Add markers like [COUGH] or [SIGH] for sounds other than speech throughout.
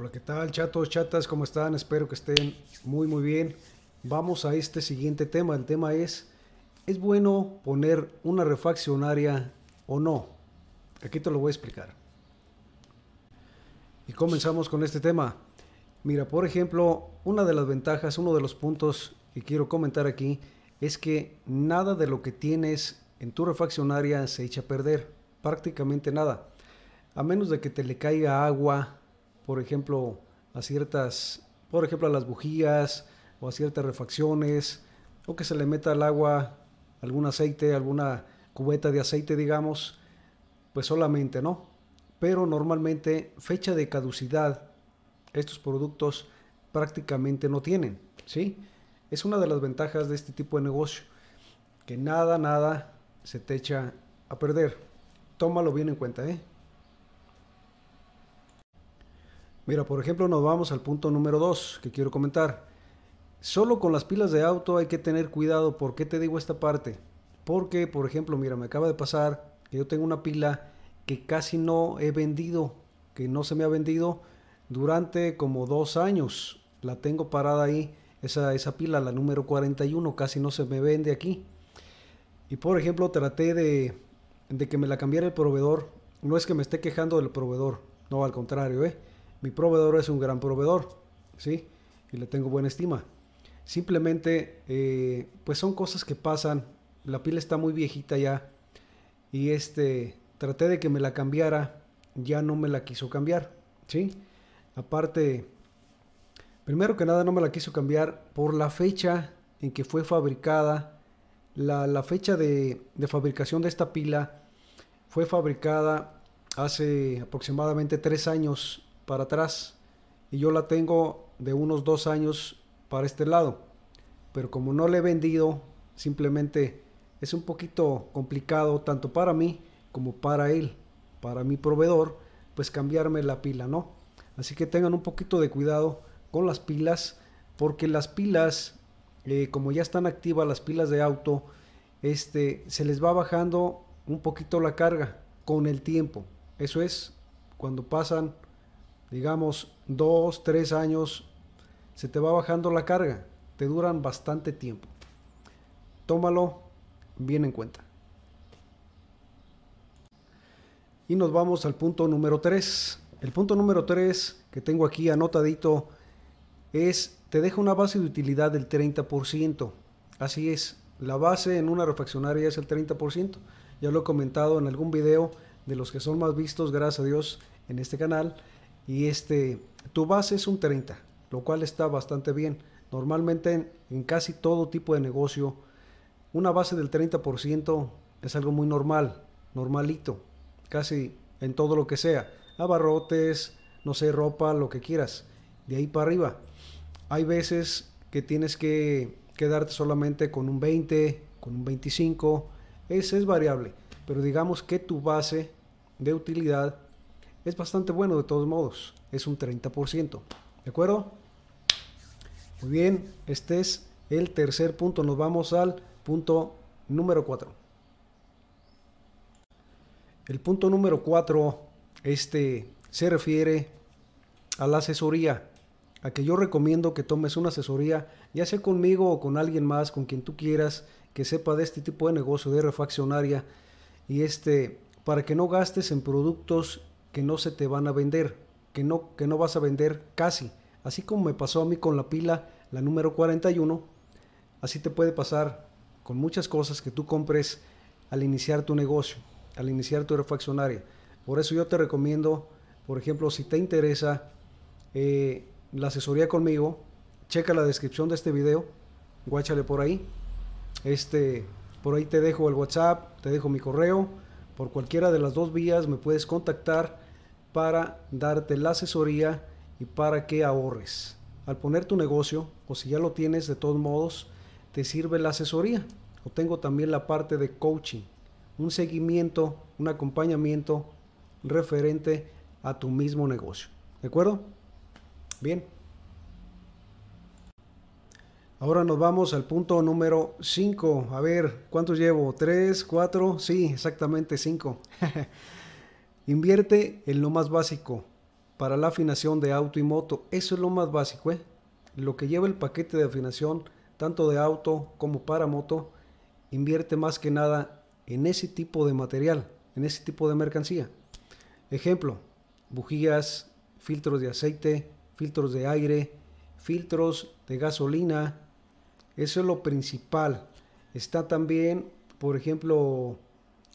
Hola, ¿qué tal, chatos, chatas? ¿Cómo están? Espero que estén muy, muy bien. Vamos a este siguiente tema. El tema es, ¿es bueno poner una refaccionaria o no? Aquí te lo voy a explicar. Y comenzamos con este tema. Mira, por ejemplo, una de las ventajas, uno de los puntos que quiero comentar aquí es que nada de lo que tienes en tu refaccionaria se echa a perder. Prácticamente nada. A menos de que te le caiga agua por ejemplo, a ciertas, por ejemplo, a las bujías o a ciertas refacciones, o que se le meta al agua algún aceite, alguna cubeta de aceite, digamos, pues solamente, ¿no? Pero normalmente fecha de caducidad estos productos prácticamente no tienen, ¿sí? Es una de las ventajas de este tipo de negocio, que nada, nada se te echa a perder. Tómalo bien en cuenta, ¿eh? Mira, por ejemplo, nos vamos al punto número 2 que quiero comentar. Solo con las pilas de auto hay que tener cuidado. ¿Por qué te digo esta parte? Porque, por ejemplo, mira, me acaba de pasar que yo tengo una pila que casi no he vendido, que no se me ha vendido durante como dos años. La tengo parada ahí, esa, esa pila, la número 41, casi no se me vende aquí. Y por ejemplo, traté de, de que me la cambiara el proveedor. No es que me esté quejando del proveedor, no, al contrario, ¿eh? Mi proveedor es un gran proveedor, ¿sí? Y le tengo buena estima. Simplemente, eh, pues son cosas que pasan. La pila está muy viejita ya. Y este, traté de que me la cambiara. Ya no me la quiso cambiar, ¿sí? Aparte, primero que nada no me la quiso cambiar por la fecha en que fue fabricada. La, fecha de, de, fabricación de esta pila fue fabricada hace aproximadamente tres años para atrás y yo la tengo de unos dos años para este lado. Pero como no le he vendido, simplemente es un poquito complicado tanto para mí como para él, para mi proveedor, pues cambiarme la pila, ¿no? Así que tengan un poquito de cuidado con las pilas, porque las pilas, eh, como ya están activas las pilas de auto, este, se les va bajando un poquito la carga con el tiempo. Eso es cuando pasan digamos, dos, tres años, se te va bajando la carga. Te duran bastante tiempo. Tómalo bien en cuenta. Y nos vamos al punto número 3. El punto número 3 que tengo aquí anotadito es, te deja una base de utilidad del 30%. Así es, la base en una refaccionaria es el 30%. Ya lo he comentado en algún video de los que son más vistos, gracias a Dios, en este canal y este, tu base es un 30, lo cual está bastante bien. Normalmente en, casi todo tipo de negocio, una base del 30% es algo muy normal, normalito, casi en todo lo que sea, abarrotes, no sé, ropa, lo que quieras, de ahí para arriba. Hay veces que tienes que quedarte solamente con un 20, con un 25, ese es variable, pero digamos que tu base de utilidad es bastante bueno de todos modos, es un 30%. ¿De acuerdo? Muy bien, este es el tercer punto. Nos vamos al punto número 4. El punto número 4 este, se refiere a la asesoría, a que yo recomiendo que tomes una asesoría, ya sea conmigo o con alguien más, con quien tú quieras, que sepa de este tipo de negocio de refaccionaria, y este, para que no gastes en productos que no se te van a vender, que no, que no vas a vender casi. Así como me pasó a mí con la pila, la número 41, así te puede pasar con muchas cosas que tú compres al iniciar tu negocio, al iniciar tu refaccionaria. Por eso yo te recomiendo, por ejemplo, si te interesa eh, la asesoría conmigo, checa la descripción de este video, guáchale por ahí. Este, por ahí te dejo el WhatsApp, te dejo mi correo por cualquiera de las dos vías me puedes contactar para darte la asesoría y para que ahorres. Al poner tu negocio, o si ya lo tienes de todos modos, te sirve la asesoría. O tengo también la parte de coaching, un seguimiento, un acompañamiento referente a tu mismo negocio. ¿De acuerdo? Bien. Ahora nos vamos al punto número 5. A ver, ¿cuántos llevo? ¿Tres? ¿Cuatro? Sí, exactamente 5. [LAUGHS] Invierte en lo más básico para la afinación de auto y moto. Eso es lo más básico, ¿eh? Lo que lleva el paquete de afinación, tanto de auto como para moto, invierte más que nada en ese tipo de material, en ese tipo de mercancía. Ejemplo, bujías, filtros de aceite, filtros de aire, filtros de gasolina, eso es lo principal. Está también, por ejemplo,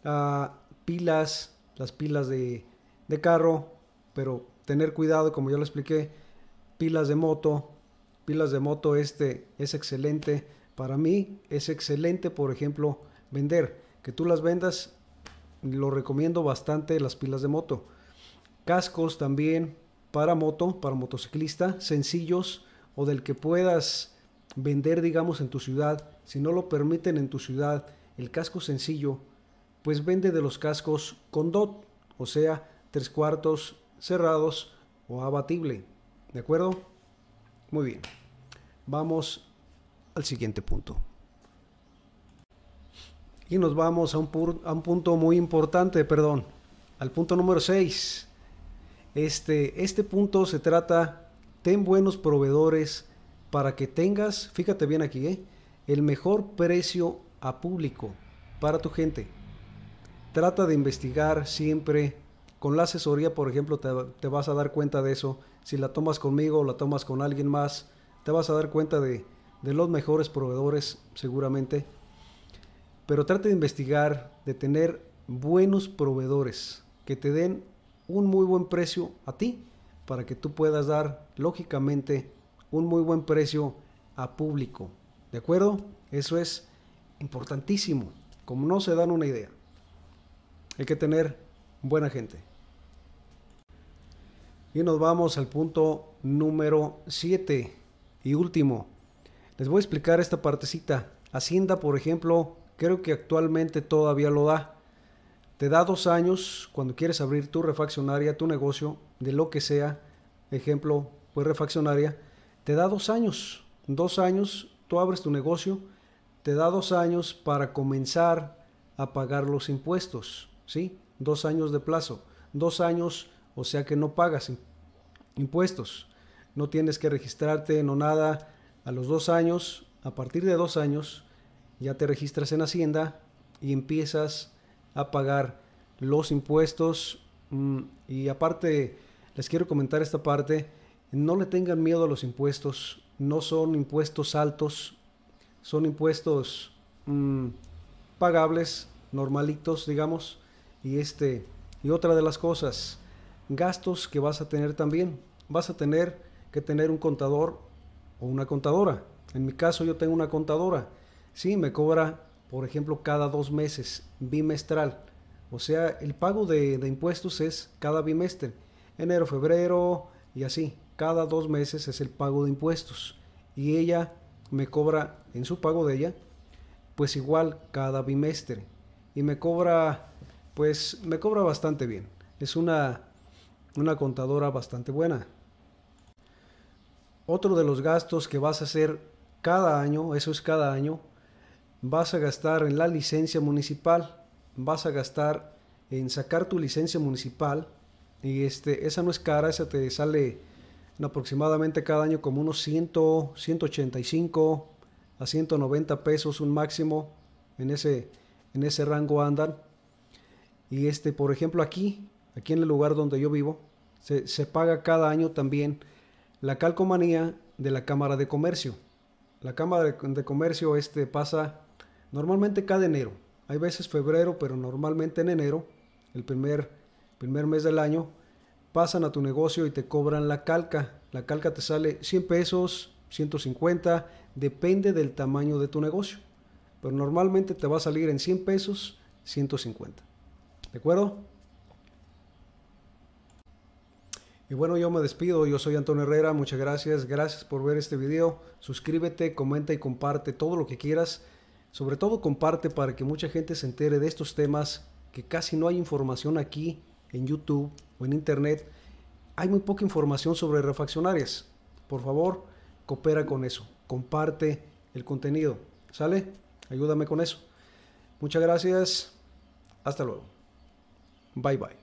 ah, pilas, las pilas de, de carro, pero tener cuidado, como ya lo expliqué, pilas de moto, pilas de moto este es excelente. Para mí es excelente, por ejemplo, vender. Que tú las vendas, lo recomiendo bastante las pilas de moto. Cascos también para moto, para motociclista, sencillos o del que puedas vender, digamos, en tu ciudad, si no lo permiten en tu ciudad, el casco sencillo, pues vende de los cascos con DOT, o sea, tres cuartos cerrados o abatible. ¿De acuerdo? Muy bien. Vamos al siguiente punto. Y nos vamos a un, punto muy importante, perdón, al punto número 6. Este, este punto se trata, ten buenos proveedores, para que tengas, fíjate bien aquí, ¿eh? el mejor precio a público para tu gente. Trata de investigar siempre. Con la asesoría, por ejemplo, te, vas a dar cuenta de eso. Si la tomas conmigo o la tomas con alguien más, te vas a dar cuenta de, de los mejores proveedores seguramente. Pero trata de investigar, de tener buenos proveedores que te den un muy buen precio a ti para que tú puedas dar lógicamente un muy buen precio a público. ¿De acuerdo? Eso es importantísimo, como no se dan una idea. Hay que tener buena gente. Y nos vamos al punto número 7 y último. Les voy a explicar esta partecita. Hacienda, por ejemplo, creo que actualmente todavía lo da. Te da dos años cuando quieres abrir tu refaccionaria, tu negocio, de lo que sea. Ejemplo, pues refaccionaria te da dos años. Dos años, tú abres tu negocio, te da dos años para comenzar a pagar los impuestos, ¿sí? Dos años de plazo. Dos años, o sea que no pagas impuestos. No tienes que registrarte, no nada. A los dos años, a partir de dos años, ya te registras en Hacienda y empiezas a pagar los impuestos. Mm, y aparte, les quiero comentar esta parte no le tengan miedo a los impuestos. No son impuestos altos. Son impuestos mm, pagables, normalitos, digamos. Y este y otra de las cosas, gastos que vas a tener también. Vas a tener que tener un contador o una contadora. En mi caso yo tengo una contadora. Sí, me cobra, por ejemplo, cada dos meses, bimestral. O sea, el pago de impuestos es cada bimestre, enero, febrero y así cada dos meses es el pago de impuestos y ella me cobra en su pago de ella pues igual cada bimestre y me cobra pues me cobra bastante bien es una una contadora bastante buena otro de los gastos que vas a hacer cada año eso es cada año vas a gastar en la licencia municipal vas a gastar en sacar tu licencia municipal y este esa no es cara esa te sale aproximadamente cada año como unos 100, 185 a 190 pesos un máximo en ese, en ese rango andan. Y este, por ejemplo, aquí, aquí en el lugar donde yo vivo, se, paga cada año también la calcomanía de la Cámara de Comercio. La Cámara de, de Comercio este, pasa normalmente cada enero. Hay veces febrero, pero normalmente en enero, el primer, primer mes del año, pasan a tu negocio y te cobran la calca. La calca te sale 100 pesos, 150, depende del tamaño de tu negocio. Pero normalmente te va a salir en 100 pesos, 150. ¿De acuerdo? Y bueno, yo me despido. Yo soy Antonio Herrera. Muchas gracias. Gracias por ver este video. Suscríbete, comenta y comparte todo lo que quieras. Sobre todo comparte para que mucha gente se entere de estos temas que casi no hay información aquí en YouTube en internet, hay muy poca información sobre refaccionarias. Por favor, coopera con eso, comparte el contenido, ¿sale? Ayúdame con eso. Muchas gracias, hasta luego. Bye bye.